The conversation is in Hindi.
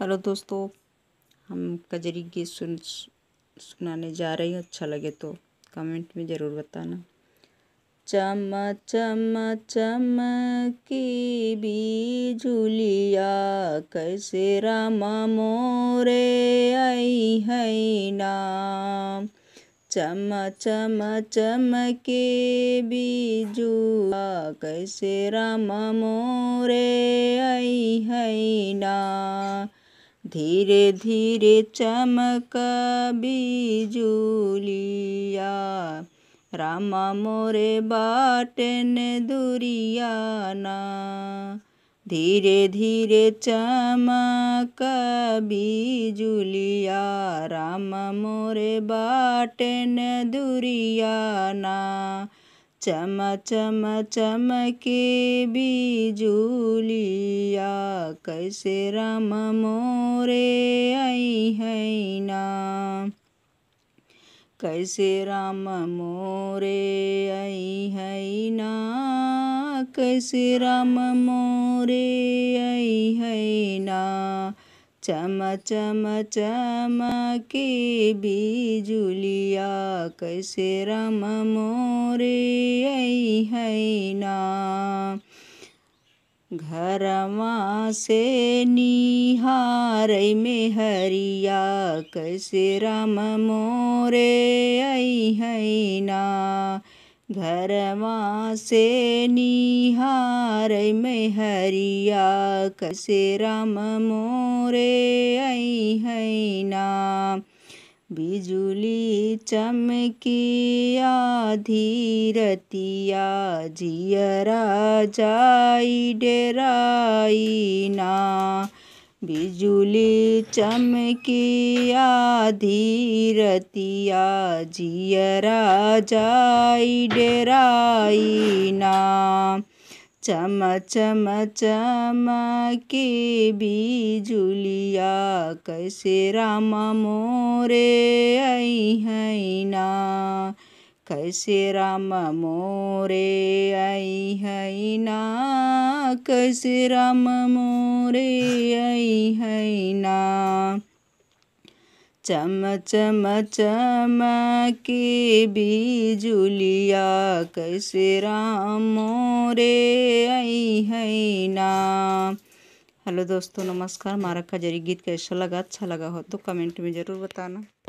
हेलो दोस्तों हम कजरी गीत सुन सुनाने जा रही हूँ अच्छा लगे तो कमेंट में ज़रूर बताना चम चम चम की झूलिया कैसे राम मोरे आई है नाम चम चम चम के बिजुआ कैसे राम मोरे आई है ना धीरे धीरे चमका बिजुलिया रामा मोरे बाटन दुरिया ना धीरे धीरे चमका बिजुलिया राम मोरे बाटन दुरिया ना चम चम चमके बिजुलिया कैसे राम मोरे आई है ना कैसे राम मोरे आई है ना कैसे राम मोरे आई है ना चम चम चम के बिजुलिया कैसे रम मोरे अहिना घरवा से निहार में हरिया कैसे रम मोरे अहिना निहारै मै हरिया कसे राम मोरे बिजुली चमकी आधीरतिया आधीरतिया राजाई डेरा ना बिजुली चमकी आधी रतिया जियरा जाई डेराई ना चम चम के बिजुलिया कैसे राम मोरे ना कैसे राम मोरे ना कैसे राम मोरे मोरे आई है ना चम चम चम के बिजुलिया कैसे राम मोरे आई है ना हेलो दोस्तों नमस्कार मारा का जरी गीत कैसा लगा अच्छा लगा हो तो कमेंट में ज़रूर बताना